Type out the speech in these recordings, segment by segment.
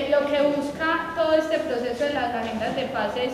Lo que busca todo este proceso de las agendas de paz es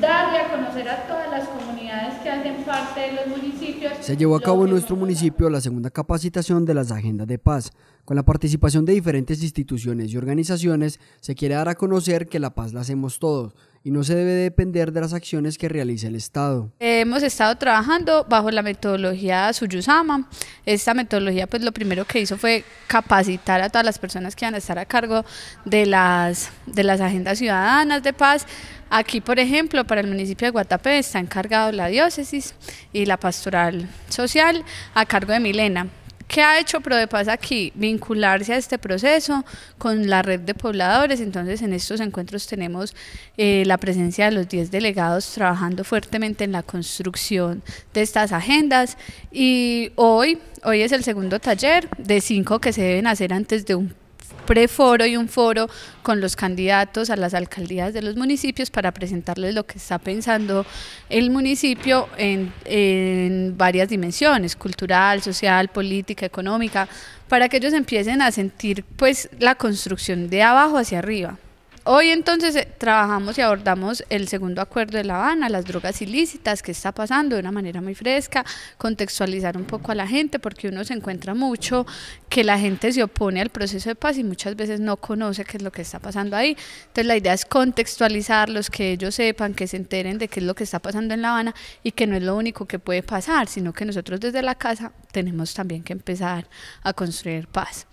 darle a conocer a todas las comunidades que hacen parte de los municipios. Se llevó a cabo en nuestro municipio la segunda capacitación de las agendas de paz. Con la participación de diferentes instituciones y organizaciones, se quiere dar a conocer que la paz la hacemos todos y no se debe depender de las acciones que realice el Estado. Hemos estado trabajando bajo la metodología Suyusama. Esta metodología, pues lo primero que hizo fue capacitar a todas las personas que van a estar a cargo de las, de las agendas ciudadanas de paz. Aquí, por ejemplo, para el municipio de Guatapé está encargado la diócesis y la pastoral social a cargo de Milena. ¿Qué ha hecho Prodepaz aquí? Vincularse a este proceso con la red de pobladores. Entonces, en estos encuentros tenemos eh, la presencia de los 10 delegados trabajando fuertemente en la construcción de estas agendas. Y hoy, hoy es el segundo taller de cinco que se deben hacer antes de un preforo y un foro con los candidatos a las alcaldías de los municipios para presentarles lo que está pensando el municipio en, en, varias dimensiones, cultural, social, política, económica, para que ellos empiecen a sentir pues la construcción de abajo hacia arriba. Hoy entonces eh, trabajamos y abordamos el segundo acuerdo de La Habana, las drogas ilícitas, qué está pasando de una manera muy fresca, contextualizar un poco a la gente, porque uno se encuentra mucho que la gente se opone al proceso de paz y muchas veces no conoce qué es lo que está pasando ahí. Entonces la idea es contextualizarlos, que ellos sepan, que se enteren de qué es lo que está pasando en La Habana y que no es lo único que puede pasar, sino que nosotros desde la casa tenemos también que empezar a construir paz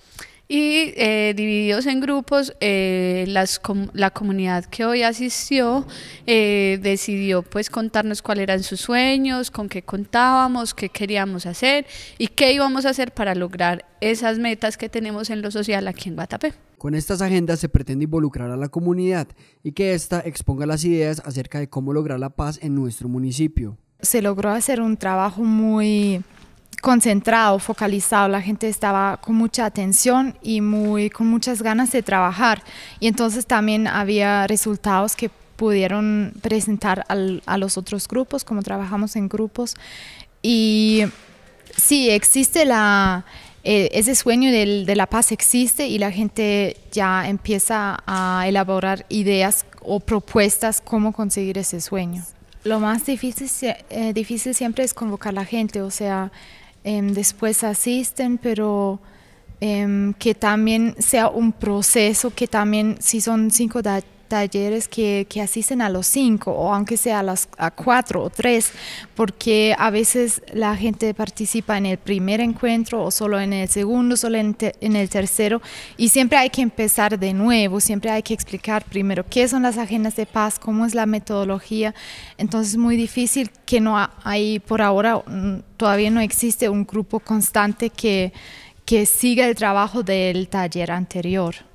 y eh, divididos en grupos, eh, las la comunidad que hoy asistió eh, decidió pues contarnos cuáles eran sus sueños, con qué contábamos, qué queríamos hacer y qué íbamos a hacer para lograr esas metas que tenemos en lo social aquí en Guatapé. Con estas agendas se pretende involucrar a la comunidad y que ésta exponga las ideas acerca de cómo lograr la paz en nuestro municipio. Se logró hacer un trabajo muy concentrado, focalizado, la gente estaba con mucha atención y muy, con muchas ganas de trabajar. Y entonces también había resultados que pudieron presentar a los otros grupos, como trabajamos en grupos. Y sí, existe la, e, ese sueño de, la paz existe y la gente ya empieza a elaborar ideas o propuestas cómo conseguir ese sueño. Lo más difícil eh, siempre es convocar a la gente, o sea, Em, después asisten, pero em, que también sea un proceso, que también si son cinco talleres que, asisten a los cinco o aunque sea a las a cuatro o tres, porque a veces la gente participa en el primer encuentro o solo en el segundo, solo en, el tercero y siempre hay que empezar de nuevo, siempre hay que explicar primero qué son las agendas de paz, cómo es la metodología, entonces es muy difícil que no hay por ahora, mm, todavía no existe un grupo constante que, que siga el trabajo del taller anterior.